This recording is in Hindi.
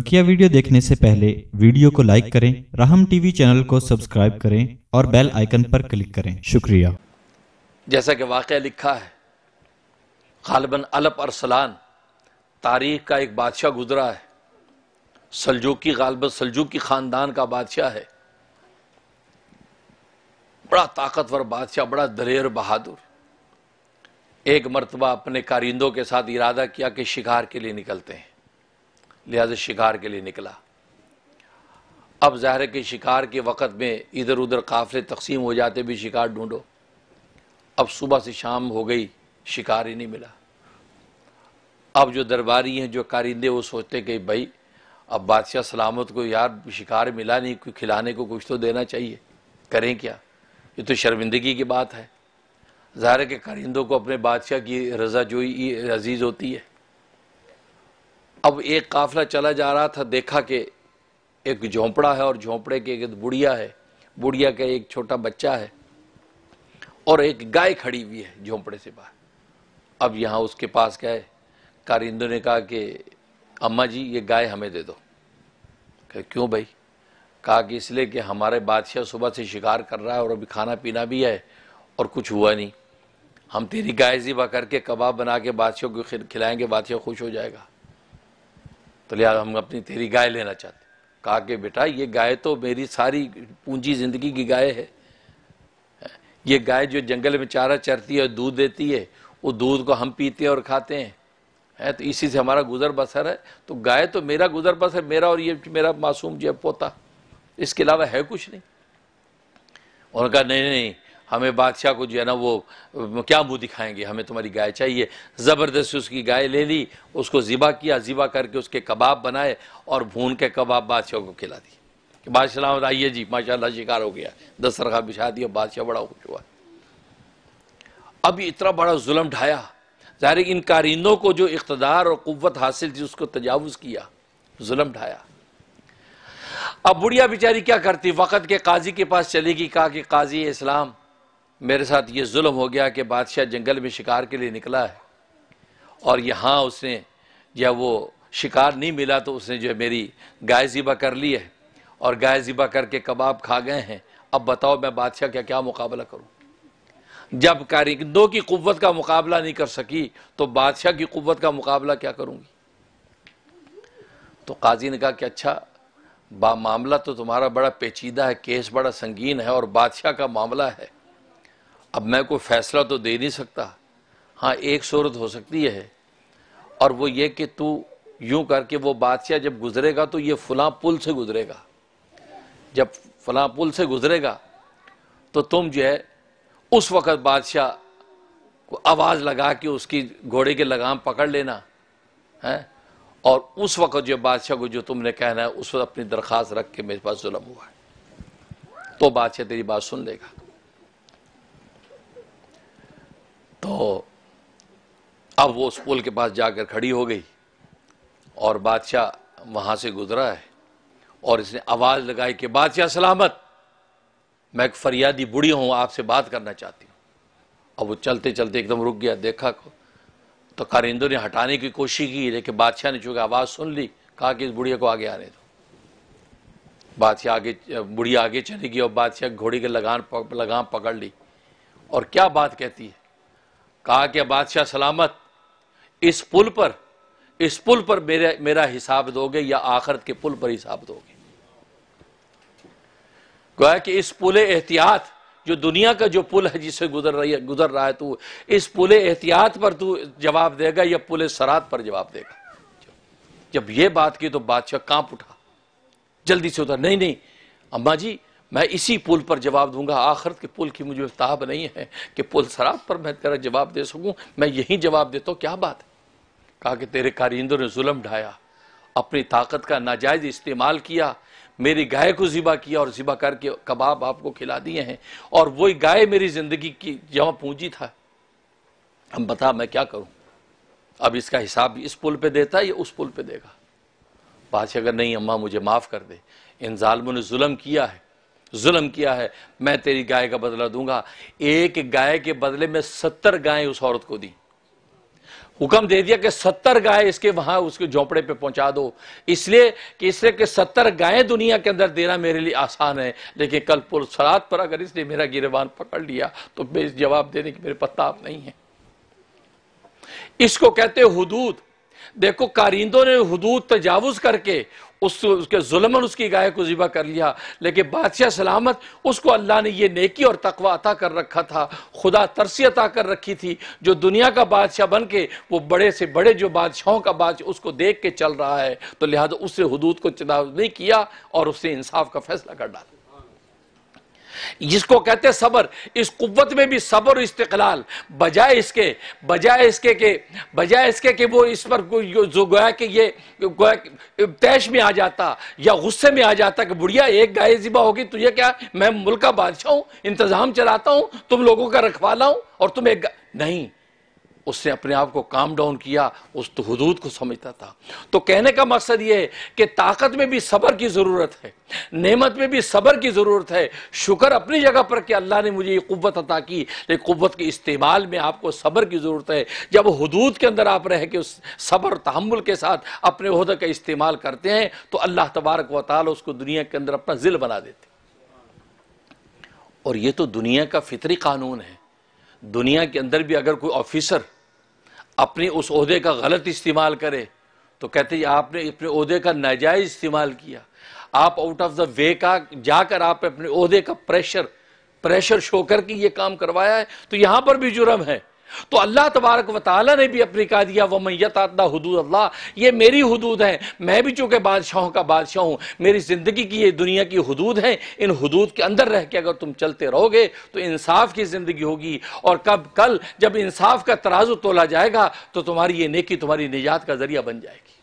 बकिया वीडियो देखने से पहले वीडियो को लाइक करें राहम टीवी चैनल को सब्सक्राइब करें और बेल आइकन पर क्लिक करें शुक्रिया जैसा कि वाक़ लिखा है खालबन अलप अरसलान तारीख का एक बादशाह गुजरा है सलजूकी गालबन सलजूकी ख़ानदान का बादशाह है बड़ा ताकतवर बादशाह बड़ा दलेर बहादुर एक मरतबा अपने कारिंदों के साथ इरादा किया कि शिकार के लिए निकलते हैं लिहाजा शिकार के लिए निकला अब ज़ाहिर के शिकार के वक़्त में इधर उधर काफ़िले तकसीम हो जाते भी शिकार ढूंढो अब सुबह से शाम हो गई शिकार ही नहीं मिला अब जो दरबारी हैं जो कारिंदे वो सोचते कि भाई अब बादशाह सलामत को यार शिकार मिला नहीं कोई खिलाने को कुछ तो देना चाहिए करें क्या ये तो शर्मिंदगी की बात है ज़ाहिर के कारिंदों को अपने बादशाह की रजा रजाजोई अजीज़ होती है अब एक काफिला चला जा रहा था देखा कि एक झोंपड़ा है और झोंपड़े के एक बुढ़िया है बुढ़िया का एक छोटा बच्चा है और एक गाय खड़ी हुई है झोंपड़े से बाहर अब यहाँ उसके पास गए कारिंदों ने कहा कि अम्मा जी ये गाय हमें दे दो कहे क्यों भाई कहा कि इसलिए कि हमारे बादशाह सुबह से शिकार कर रहा है और अभी खाना पीना भी है और कुछ हुआ नहीं हम तेरी गाय जीवा करके कबाब बना के बादशाह को खिलाएंगे बादशाह खुश हो जाएगा तो लिया हम अपनी तेरी गाय लेना चाहते कहा कि बेटा ये गाय तो मेरी सारी पूंजी ज़िंदगी की गाय है ये गाय जो जंगल में चारा चरती है और दूध देती है वो दूध को हम पीते हैं और खाते हैं है तो इसी से हमारा गुजर बसर है तो गाय तो मेरा गुजर बसर मेरा और ये मेरा मासूम जो पोता इसके अलावा है कुछ नहीं और कहा नहीं नहीं हमें बादशाह को जो है ना वो क्या मुंह दिखाएंगे हमें तुम्हारी गाय चाहिए ज़बरदस्ती उसकी गाय ले ली उसको ज़िबा किया ज़िबा करके उसके कबाब बनाए और भून के कबाब बादशाह को खिला दिए कि बादशाह आइए जी माशाल्लाह शिकार हो गया दसरखा बिछा दिया बादशाह बड़ा खुश हुआ अब इतना बड़ा जुल्म ढाया ज़ाहिर इन कारिंदों को जो इकतदार और कुत हासिल थी उसको तजावज़ किया जुल्म ढाया अब बुढ़िया बेचारी क्या करती वक़्त के काजी के पास चलेगी कहा कि काजी इस्लाम मेरे साथ ये जुल्म हो गया कि बादशाह जंगल में शिकार के लिए निकला है और यहाँ उसने या वो शिकार नहीं मिला तो उसने जो है मेरी गाय ज़िबा कर ली है और गाय ज़िबा करके कबाब खा गए हैं अब बताओ मैं बादशाह का क्या मुकाबला करूँ जब कारिंदों की कुत का मुकाबला नहीं कर सकी तो बादशाह की कुत का मुकाबला क्या करूँगी तो काजी ने कहा कि अच्छा बा मामला तो तुम्हारा बड़ा पेचीदा है केस बड़ा संगीन है और बादशाह का मामला है अब मैं कोई फैसला तो दे नहीं सकता हाँ एक सूरत हो सकती है और वो ये कि तू यूं करके वो बादशाह जब गुजरेगा तो ये फलां पुल से गुजरेगा जब फलां पुल से गुजरेगा तो तुम जो है उस वक़्त बादशाह को आवाज़ लगा के उसकी घोड़े के लगाम पकड़ लेना है और उस वक़्त जो बादशाह को जो तुमने कहना है उस वक्त अपनी दरख्वास्त रख के मेरे पास जुलम हुआ है तो बादशाह तेरी बात सुन लेगा तो अब वो उस पुल के पास जाकर खड़ी हो गई और बादशाह वहां से गुजरा है और इसने आवाज लगाई कि बादशाह सलामत मैं एक फरियादी बुढ़ी हूं आपसे बात करना चाहती हूँ अब वो चलते चलते एकदम रुक गया देखा को तो कारिंदों ने हटाने की कोशिश की लेकिन बादशाह ने चूंकि आवाज़ सुन ली कहा कि इस बुढ़िया को आगे आने दो बादशाह आगे बुढ़िया आगे चली गई और बादशाह घोड़ी के लगान लगाम पकड़ ली और क्या बात कहती है कहा कि बादशाह सलामत इस पुल पर इस पुल पर मेरे मेरा हिसाब दोगे या आखरत के पुल पर हिसाब दोगे गोया कि इस पुल एहतियात जो दुनिया का जो पुल है जिसे गुजर रही है गुजर रहा है तू इस पुल एहतियात पर तू जवाब देगा या पुल सरात पर जवाब देगा जब यह बात की तो बादशाह कांप उठा जल्दी से उतर नहीं नहीं अम्मा जी मैं इसी पुल पर जवाब दूंगा आखिरत के पुल की मुझे ताब नहीं है कि पुल शराब पर मैं तेरा जवाब दे सकूँ मैं यही जवाब देता हूँ क्या बात है कहा कि तेरे कारिंदों ने जुलम ढाया अपनी ताकत का नाजायज़ इस्तेमाल किया मेरी गाय को ज़िबा किया और ज़िबा करके कबाब आपको खिला दिए हैं और वही गाय मेरी ज़िंदगी की जमा पूंजी था हम बता मैं क्या करूँ अब इसका हिसाब इस पुल पे देता है या उस पुल पे देगा बादशाह अगर नहीं अम्मा मुझे माफ़ कर दे इन ालमों ने जुलम किया है जुल्म किया है मैं तेरी गाय का बदला दूंगा एक गाय के बदले में सत्तर गायें उस औरत को दी हुक्म दे दिया कि सत्तर गाय इसके वहां उसके झोंपड़े पे पहुंचा दो इसलिए कि इसलिए कि सत्तर गायें दुनिया के अंदर देना मेरे लिए आसान है लेकिन कल पुल सरात पर अगर इसने मेरा गिरवान पकड़ लिया तो जवाब देने की मेरे पत्ता आप नहीं है इसको कहते हदूद देखो कारिंदों ने हदूद तजावज़ करके उस उसके जुलमन उसकी गाय को ज़िबा कर लिया लेकिन बादशाह सलामत उसको अल्लाह ने यह नेकी और तकवा अता कर रखा था खुदा तरसी अता कर रखी थी जो दुनिया का बादशाह बन के वो बड़े से बड़े जो बादशाहों का बादशाह उसको देख के चल रहा है तो लिहाजा उसने हदूद को नहीं किया और उसने इंसाफ का फैसला कर डाला जिसको कहते हैं सबर इस कुत में भी सबर इस्तलाल बजाय इसके बजाय इसके के बजाय इसके कि वो इस पर जो गोया कि ये गोया तैश में आ जाता या गुस्से में आ जाता कि बुढ़िया एक गाय जिबा होगी तुझे क्या मैं मुल्क का बादशाह हूँ इंतज़ाम चलाता हूँ तुम लोगों का रखवाला हूँ और तुम एक नहीं उसने अपने आप को काम डाउन किया उस तो हदूद को समझता था तो कहने का मकसद यह है कि ताकत में भी सब्र की ज़रूरत है नेमत में भी सब्र की ज़रूरत है शुक्र अपनी जगह पर कि अल्लाह ने मुझे ये कुत अता की लेकिन कुत के इस्तेमाल में आपको सब्र की ज़रूरत है जब हदूद के अंदर आप रह के उस सबर तहमुल के साथ अपने अहदे का इस्तेमाल करते हैं तो अल्लाह तबारक व ताल उसको दुनिया के अंदर अपना जिल बना देते और ये तो दुनिया का फितरी कानून है दुनिया के अंदर भी अगर कोई ऑफिसर अपने उस अहदे का गलत इस्तेमाल करे तो कहते हैं आपने अपने उहदे का नाजायज़ इस्तेमाल किया आप आउट ऑफ द वे का जाकर आप अपने उहदे का प्रेशर प्रेशर शो करके ये काम करवाया है तो यहां पर भी जुर्म है तो अल्लाह तबारक वाली ने भी अपनी कह दिया वह मैत आता हदूद अल्लाह ये मेरी हदूद है मैं भी चूंकि बादशाहों का बादशाह हूँ मेरी ज़िंदगी की ये दुनिया की हदूद हैं इन हदूद के अंदर रह के अगर तुम चलते रहोगे तो इंसाफ की ज़िंदगी होगी और कब कल जब इंसाफ का तराजू तोला जाएगा तो तुम्हारी ये नेकी तुम्हारी निजात का ज़रिया बन जाएगी